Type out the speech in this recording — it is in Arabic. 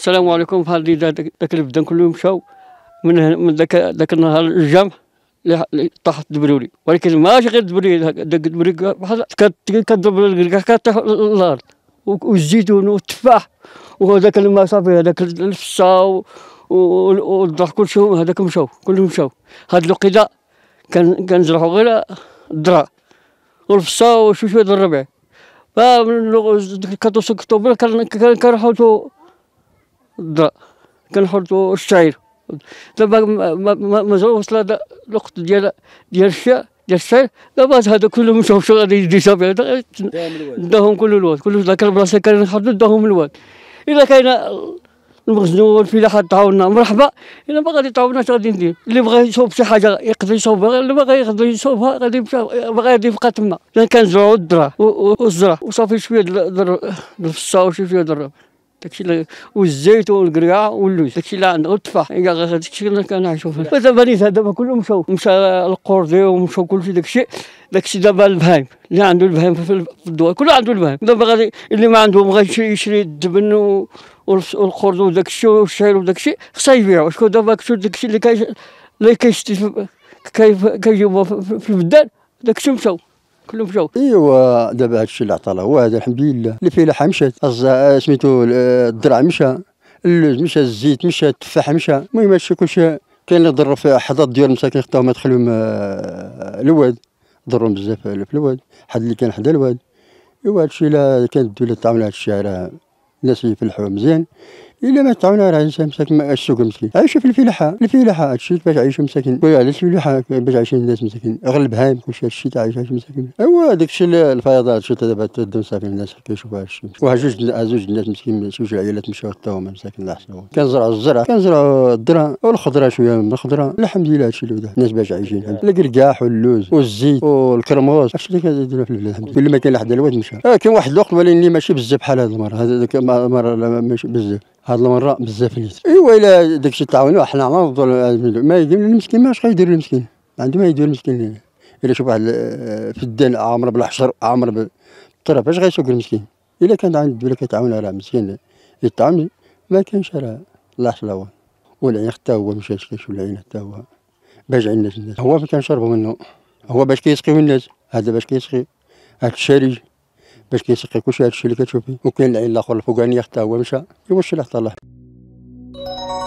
السلام عليكم بحال اللي داك البدان كلهم مشاو من هنا من ذاك ذاك النهار الجمع طاحت دبروري ولكن ماشي غير دبروري ذاك دبروري بحال كتضرب كطيح الارض والزيتون والتفاح وهذاك صافي هذاك الفصه والضرح كلشي هذاك مشاو كلهم مشاو هاد الوقيته كان كنزرعوا غير الذره والفصه وشو شويه الربع فمن كتوصل اكتوبر كنروحوا الذره كنحرثوا الشعير دابا مازال وصل هذا الوقت ديال ديال الشاء ديال الشعير دابا هذا كله مشاو شو غادي يدي صافي داهم كل الواد كل ذاك البلاصه كان نحرثوا داهم الواد الا كاين المخزون الفلاحه تعاوننا مرحبا الا ما غادي تعاوناش غادي ندير اللي بغى يصوب شي حاجه يقدر يصوبها اللي بغى يقدر يصوبها غادي يمشي بغى غادي يبقى تما كنزرعوا الذره والزرع وصافي شويه الفصه وشويه شويه داكشي اللي والزيت والقريعه واللوز داكشي اللي عنده والتفاح غير داكشي اللي كنعيشو فيه دابا نيت دابا كلهم مشاو مشى القردي ومشاو كلشي داكشي داكشي دابا البهايم اللي عنده البهايم في الدوار كله عنده البهايم دابا غادي اللي ما عندهم غادي يشري الدبن والقرد وداكشي والشعير وداكشي خصها يبيعو شكون دابا كتشوف داكشي اللي كيشتي كيف كيجيبو في البدال داكشي مشاو كلهم جو ايوا دابا هذا الشيء اللي عطى وهذا الحمد لله الفلاحه مشات سميتو الدرع مشى اللوز مشى الزيت مشى التفاح مشى المهم هادشي كلشي كاين اللي ضر في حضات ديال المساكين خطاهم ما دخلهم آه، الواد ضرهم بزاف في الواد حد اللي كان حدا الواد ايوا هادشي اللي كانت الدوله هذا الشيء راه الناس يفلحوا مزيان الا ما تعاون راه انسان مساكن السوق مسكين عايش في الفلاحه الفلاحه هادشي باش عايشوا مساكين علاش الفلاحه باش عايشين الناس مساكين اغلب هايم كلشي هادشي تاع عايش مساكين هو داكشي الفيضات هادشي دابا الدم صافي الناس كيشوفوا هادشي وجوج زوج الناس مسكين جوج العيالات مشاو حتى هما مساكين الله يحسنهم كنزرعوا الزرع كنزرعوا الذره والخضره شويه من الخضره الحمد لله هادشي اللي بدا الناس باش عايشين نعم. القرقاح واللوز والزيت والكرموز هادشي اللي كنديروا في البلاد كل ما كاين لحد حدا الواد مشى آه، كاين واحد الوقت ولكن ماشي بزاف بحال هذا المره هذاك المره ماشي بزاف هاد المره بزاف نيت ايوا الا داكشي تعاونوا حنا على نرضوا ما يدير المسكين ماش غيدير المسكين عنده ما يدير المسكين الا شوف واحد في الدين عامر بالحشر عامر بالطرف اش غيسوق المسكين الا كان عند الدوله كتعاون راه مسكين يطعم ما كانش راه الله حسن هو والعين حتى هو مشى شو العين حتى هو باش عين الناس هو فين كنشربوا منه هو باش كيسقيو الناس هذا باش كيسقي هاد الشارج باش كيسقي كلشي هادشي اللي كتشوفي وكاين العين الاخر الفوقاني حتى هو مشى يوصل حتى الله